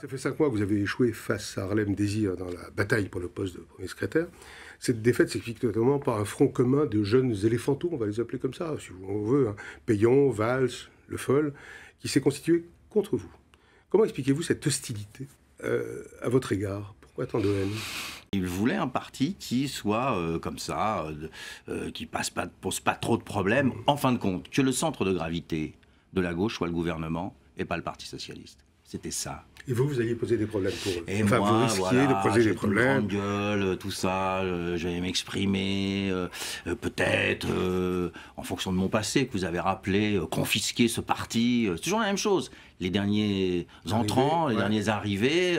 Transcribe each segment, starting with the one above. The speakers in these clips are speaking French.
Ça fait cinq mois que vous avez échoué face à Harlem Désir dans la bataille pour le poste de premier secrétaire. Cette défaite s'explique notamment par un front commun de jeunes éléphantaux, on va les appeler comme ça, si on veut, Payon, Valls, Le Foll, qui s'est constitué contre vous. Comment expliquez-vous cette hostilité euh, à votre égard Pourquoi tant de haine il voulait un parti qui soit euh, comme ça, euh, qui passe pas, pose pas trop de problèmes, en fin de compte, que le centre de gravité de la gauche soit le gouvernement et pas le Parti socialiste. C'était ça. Et vous, vous alliez poser des problèmes pour eux. Et enfin, vous risquiez de poser des problèmes. Une grande gueule, euh, tout ça. Euh, J'allais m'exprimer, euh, peut-être, en fonction de mon passé que vous avez rappelé, confisquer ce parti. c'est toujours la même chose. Les derniers entrants, les derniers arrivés,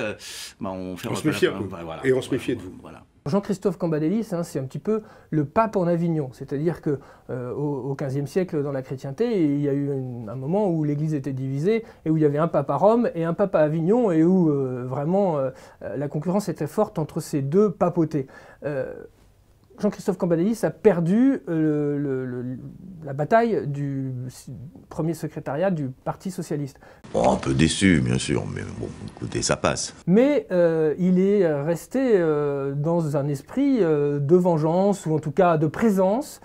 bah, on fait. On se méfiait. Bah, voilà, et on se méfiait de vous. Voilà. Jean-Christophe Cambadélis, hein, c'est un petit peu le pape en Avignon, c'est-à-dire que XVe euh, siècle, dans la chrétienté, il y a eu un moment où l'Église était divisée et où il y avait un pape à Rome et un pape à Avignon et où euh, vraiment euh, la concurrence était forte entre ces deux papautés. Jean-Christophe Cambadélis a perdu la bataille du, premier secrétariat du Parti socialiste. Oh, un peu déçu, bien sûr, mais bon, écoutez, ça passe. Mais euh, il est resté euh, dans un esprit euh, de vengeance, ou en tout cas de présence,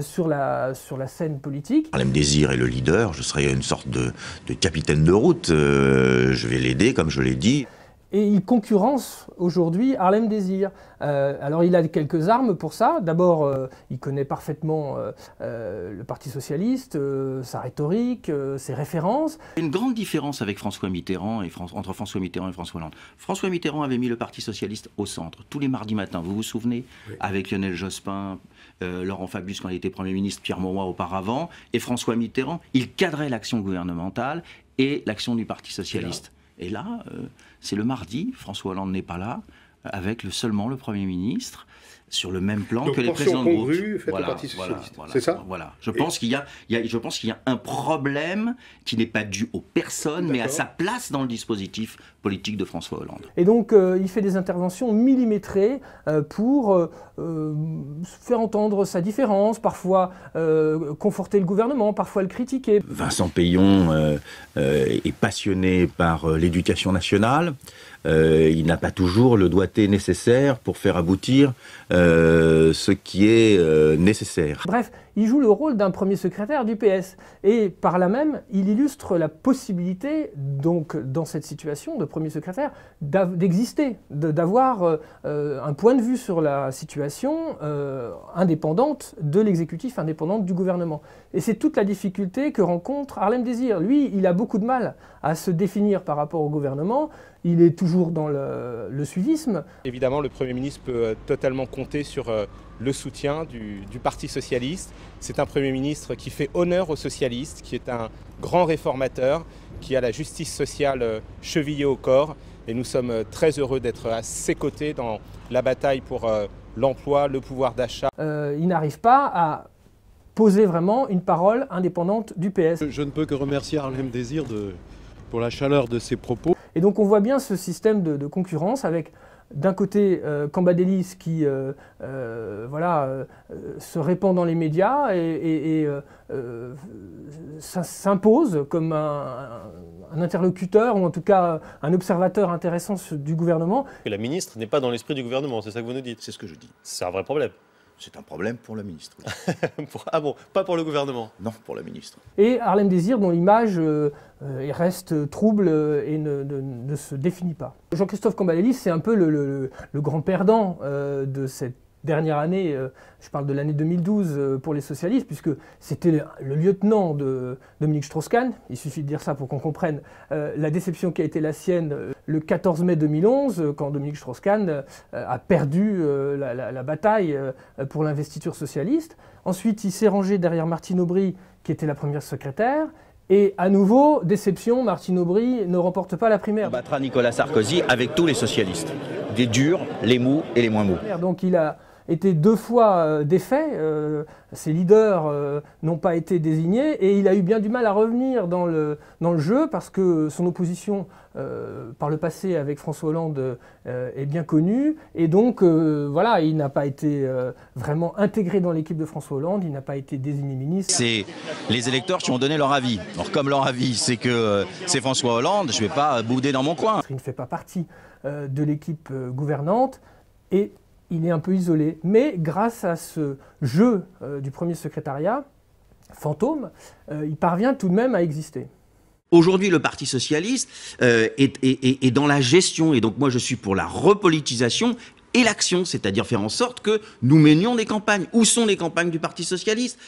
sur, la, sur la scène politique. Alain Désir est le leader, je serai une sorte de, de capitaine de route, je vais l'aider, comme je l'ai dit. Et il concurrence aujourd'hui Harlem Désir. Euh, alors il a quelques armes pour ça. D'abord, euh, il connaît parfaitement euh, le Parti socialiste, sa rhétorique, ses références. Il y a une grande différence avec François Mitterrand et entre François Mitterrand et François Hollande. François Mitterrand avait mis le Parti socialiste au centre tous les mardis matins. Vous vous souvenez avec Lionel Jospin, Laurent Fabius quand il était Premier ministre, Pierre Mauroy auparavant, et François Mitterrand. Il cadrait l'action gouvernementale et l'action du Parti socialiste. Et là, euh, c'est le mardi, François Hollande n'est pas là, avec seulement le Premier ministre sur le même plan que les présidents de groupe. Voilà, c'est ça Voilà. Je pense qu'il y, je pense qu'il y a un problème qui n'est pas dû aux personnes, mais à sa place dans le dispositif politique de François Hollande. Et donc, euh, il fait des interventions millimétrées euh, pour euh, faire entendre sa différence, parfois conforter le gouvernement, parfois le critiquer. Vincent Payon est passionné par l'éducation nationale. Euh, il n'a pas toujours le doigté nécessaire pour faire aboutir euh, ce qui est euh, nécessaire. Bref, il joue le rôle d'un premier secrétaire du PS. Et par là même, il illustre la possibilité, donc, dans cette situation de premier secrétaire, d'exister, d'avoir un point de vue sur la situation indépendante de l'exécutif, indépendante du gouvernement. Et c'est toute la difficulté que rencontre Harlem Désir. Lui, il a beaucoup de mal à se définir par rapport au gouvernement. Il est toujours dans le, le, suivisme. Évidemment, le Premier ministre peut euh, totalement compter sur euh, le soutien du, Parti socialiste. C'est un Premier ministre qui fait honneur aux socialistes, qui est un grand réformateur, qui a la justice sociale euh, chevillée au corps. Et nous sommes très heureux d'être à ses côtés dans la bataille pour l'emploi, le pouvoir d'achat. il n'arrive pas à poser vraiment une parole indépendante du PS. Je ne peux que remercier Harlem Désir de, pour la chaleur de ses propos. Et donc on voit bien ce système de, concurrence avec d'un côté Cambadélis euh, qui euh, euh, voilà, se répand dans les médias et, et, s'impose comme un, interlocuteur ou en tout cas un observateur intéressant du gouvernement. Et la ministre n'est pas dans l'esprit du gouvernement, c'est ça que vous nous dites C'est ce que je dis. C'est un vrai problème. C'est un problème pour la ministre. ah bon, pas pour le gouvernement Non, pour la ministre. Et Harlem Désir, dont l'image euh, il reste euh, trouble euh, et ne, se définit pas. Jean-Christophe Cambalelli, c'est un peu le, grand perdant de cette dernière année, je parle de l'année 2012 pour les socialistes, puisque c'était le, lieutenant de Dominique Strauss-Kahn, il suffit de dire ça pour qu'on comprenne la déception qui a été la sienne le 14 mai 2011, quand Dominique Strauss-Kahn a perdu la, bataille pour l'investiture socialiste. Ensuite, il s'est rangé derrière Martine Aubry, qui était la première secrétaire, et à nouveau, déception, Martine Aubry ne remporte pas la primaire. On battra Nicolas Sarkozy avec tous les socialistes, des durs, les mous et les moins mous. Donc il a était deux fois euh, défait, euh, ses leaders euh, n'ont pas été désignés, et il a eu bien du mal à revenir dans le, dans le jeu parce que son opposition par le passé avec François Hollande est bien connue, et donc voilà, il n'a pas été vraiment intégré dans l'équipe de François Hollande, il n'a pas été désigné ministre. C'est les électeurs qui ont donné leur avis. Alors comme leur avis, c'est que c'est François Hollande, je ne vais pas bouder dans mon coin. Il ne fait pas partie de l'équipe gouvernante, et il est un peu isolé. Mais grâce à ce jeu euh, du premier secrétariat, fantôme, euh, il parvient tout de même à exister. Aujourd'hui, le Parti socialiste euh, est, dans la gestion, et donc moi je suis pour la repolitisation et l'action, c'est-à-dire faire en sorte que nous menions des campagnes. Où sont les campagnes du Parti socialiste